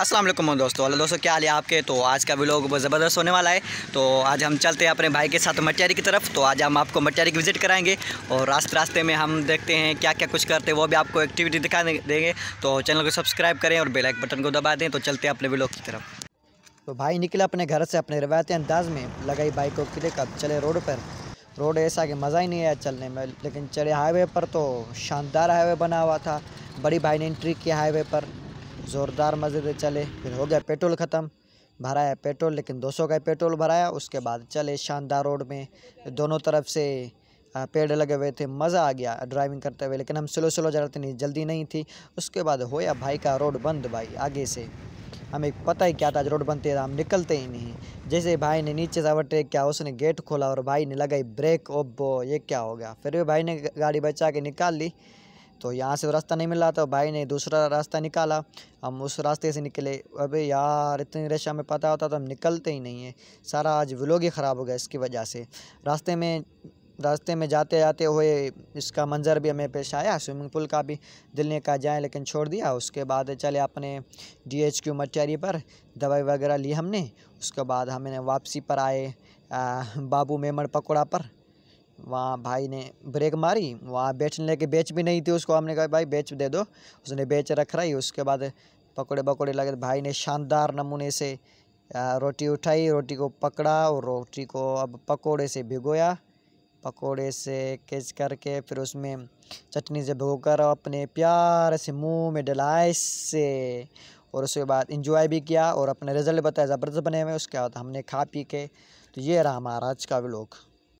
असलम दोस्तों हेलो दोस्तों क्या हाल है आपके तो आज का भी बहुत ज़बरदस्त होने वाला है तो आज हम चलते हैं अपने भाई के साथ मटियारी की तरफ तो आज हम आपको मटियारी की विज़िट कराएंगे और रास्ते रास्ते में हम देखते हैं क्या क्या कुछ करते हैं वो भी आपको एक्टिविटी दिखा देंगे तो चैनल को सब्सक्राइब करें और बेलाइक बटन को दबा दें तो चलते हैं अपने व्लॉग की तरफ तो भाई निकले अपने घर से अपने रवायती अंदाज में लगाई बाइक को किले कब चले रोड पर रोड ऐसा कि मज़ा ही नहीं आया चलने में लेकिन चले हाईवे पर तो शानदार हाईवे बना हुआ था बड़ी भाई ने एंट्री किया हाईवे पर ज़ोरदार मज़े से चले फिर हो गया पेट्रोल ख़त्म भराया पेट्रोल लेकिन 200 का पेट्रोल भराया उसके बाद चले शानदार रोड में दोनों तरफ से पेड़ लगे हुए थे मज़ा आ गया ड्राइविंग करते हुए लेकिन हम स्लो स्लो जा रहे थे नहीं जल्दी नहीं थी उसके बाद होया भाई का रोड बंद भाई आगे से हमें पता ही क्या था रोड बनते हम निकलते ही नहीं जैसे भाई ने नीचे से ओवरटेक किया उसने गेट खोला और भाई ने लगाई ब्रेक ओब्बो ये क्या हो गया फिर भी भाई ने गाड़ी बचा के निकाल ली तो यहाँ से तो रास्ता नहीं मिला तो भाई ने दूसरा रास्ता निकाला हम उस रास्ते से निकले अबे यार इतनी रेशा में पता होता तो हम निकलते ही नहीं है सारा आज व्लॉग ही ख़राब हो गया इसकी वजह से रास्ते में रास्ते में जाते जाते हुए इसका मंज़र भी हमें पेश आया स्विमिंग पूल का भी दिल ने कहा जाए लेकिन छोड़ दिया उसके बाद चले अपने डी एच क्यू मचहरी पर दवाई वगैरह ली हमने उसके बाद हमें वापसी पर आए बाबू मेमड़ पकौड़ा पर वहाँ भाई ने ब्रेक मारी वहाँ बेचने लेके बेच भी नहीं थी उसको हमने कहा भाई बेच दे दो उसने बेच रख रही उसके बाद पकौड़े पकोड़े लगे भाई ने शानदार नमूने से रोटी उठाई रोटी को पकड़ा और रोटी को अब पकौड़े से भिगोया पकोड़े से केच करके फिर उसमें चटनी से भिगो कर अपने प्यार से मुंह में डलाए से और उसके बाद इंजॉय भी किया और अपने रिजल्ट बताया ज़बरदस्त बने हुए उसके बाद हमने खा पी के तो ये रहा हमारा आज का व्लॉग